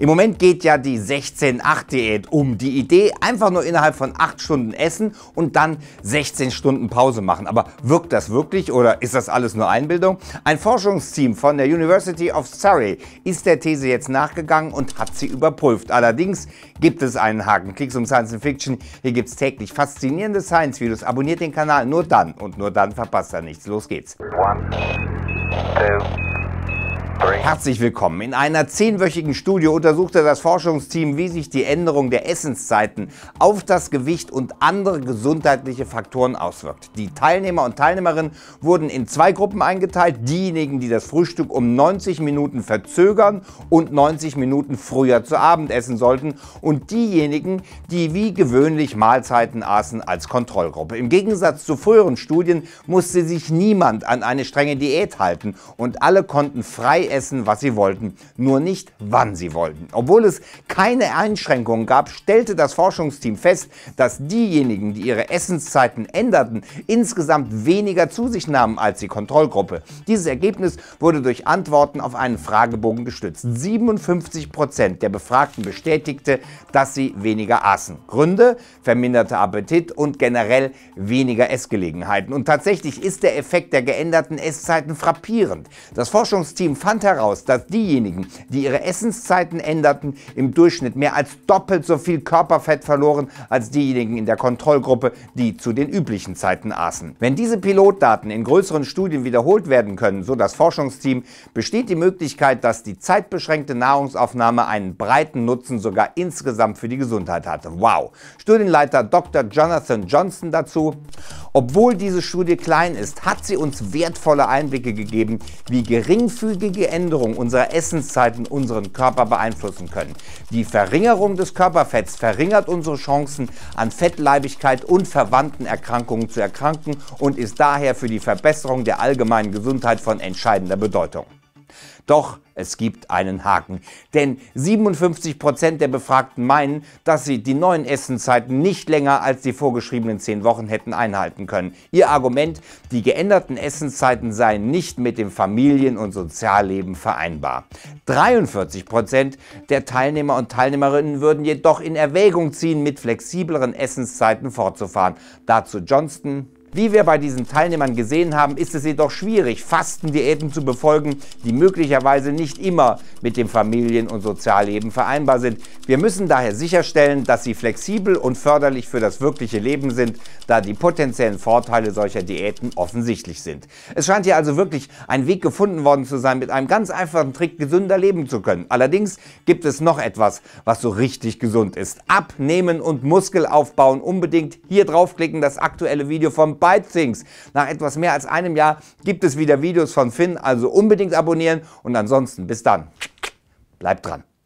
Im Moment geht ja die 16-8-Diät um. Die Idee, einfach nur innerhalb von 8 Stunden essen und dann 16 Stunden Pause machen. Aber wirkt das wirklich oder ist das alles nur Einbildung? Ein Forschungsteam von der University of Surrey ist der These jetzt nachgegangen und hat sie überprüft. Allerdings gibt es einen Haken. Klicks um Science Fiction. Hier gibt es täglich faszinierende Science-Videos. Abonniert den Kanal nur dann und nur dann verpasst ihr nichts. Los geht's. One, two. Herzlich willkommen. In einer zehnwöchigen Studie untersuchte das Forschungsteam, wie sich die Änderung der Essenszeiten auf das Gewicht und andere gesundheitliche Faktoren auswirkt. Die Teilnehmer und Teilnehmerinnen wurden in zwei Gruppen eingeteilt. Diejenigen, die das Frühstück um 90 Minuten verzögern und 90 Minuten früher zu Abend essen sollten und diejenigen, die wie gewöhnlich Mahlzeiten aßen als Kontrollgruppe. Im Gegensatz zu früheren Studien musste sich niemand an eine strenge Diät halten und alle konnten frei essen, was sie wollten, nur nicht wann sie wollten. Obwohl es keine Einschränkungen gab, stellte das Forschungsteam fest, dass diejenigen, die ihre Essenszeiten änderten, insgesamt weniger zu sich nahmen als die Kontrollgruppe. Dieses Ergebnis wurde durch Antworten auf einen Fragebogen gestützt. 57 Prozent der Befragten bestätigte, dass sie weniger aßen. Gründe? Verminderter Appetit und generell weniger Essgelegenheiten. Und tatsächlich ist der Effekt der geänderten Esszeiten frappierend. Das Forschungsteam fand fand heraus, dass diejenigen, die ihre Essenszeiten änderten, im Durchschnitt mehr als doppelt so viel Körperfett verloren als diejenigen in der Kontrollgruppe, die zu den üblichen Zeiten aßen. Wenn diese Pilotdaten in größeren Studien wiederholt werden können, so das Forschungsteam, besteht die Möglichkeit, dass die zeitbeschränkte Nahrungsaufnahme einen breiten Nutzen sogar insgesamt für die Gesundheit hatte. Wow! Studienleiter Dr. Jonathan Johnson dazu. Obwohl diese Studie klein ist, hat sie uns wertvolle Einblicke gegeben, wie geringfügige Änderungen unserer Essenszeiten unseren Körper beeinflussen können. Die Verringerung des Körperfetts verringert unsere Chancen, an Fettleibigkeit und verwandten Erkrankungen zu erkranken und ist daher für die Verbesserung der allgemeinen Gesundheit von entscheidender Bedeutung. Doch es gibt einen Haken. Denn 57 Prozent der Befragten meinen, dass sie die neuen Essenzeiten nicht länger als die vorgeschriebenen 10 Wochen hätten einhalten können. Ihr Argument, die geänderten Essenszeiten seien nicht mit dem Familien- und Sozialleben vereinbar. 43 Prozent der Teilnehmer und Teilnehmerinnen würden jedoch in Erwägung ziehen, mit flexibleren Essenszeiten fortzufahren. Dazu Johnston, wie wir bei diesen Teilnehmern gesehen haben, ist es jedoch schwierig, Fastendiäten zu befolgen, die möglicherweise nicht immer mit dem Familien- und Sozialleben vereinbar sind. Wir müssen daher sicherstellen, dass sie flexibel und förderlich für das wirkliche Leben sind, da die potenziellen Vorteile solcher Diäten offensichtlich sind. Es scheint hier also wirklich ein Weg gefunden worden zu sein, mit einem ganz einfachen Trick gesünder leben zu können. Allerdings gibt es noch etwas, was so richtig gesund ist. Abnehmen und Muskel aufbauen unbedingt. Hier draufklicken, das aktuelle Video vom und Things. Nach etwas mehr als einem Jahr gibt es wieder Videos von Finn, also unbedingt abonnieren und ansonsten bis dann. Bleibt dran.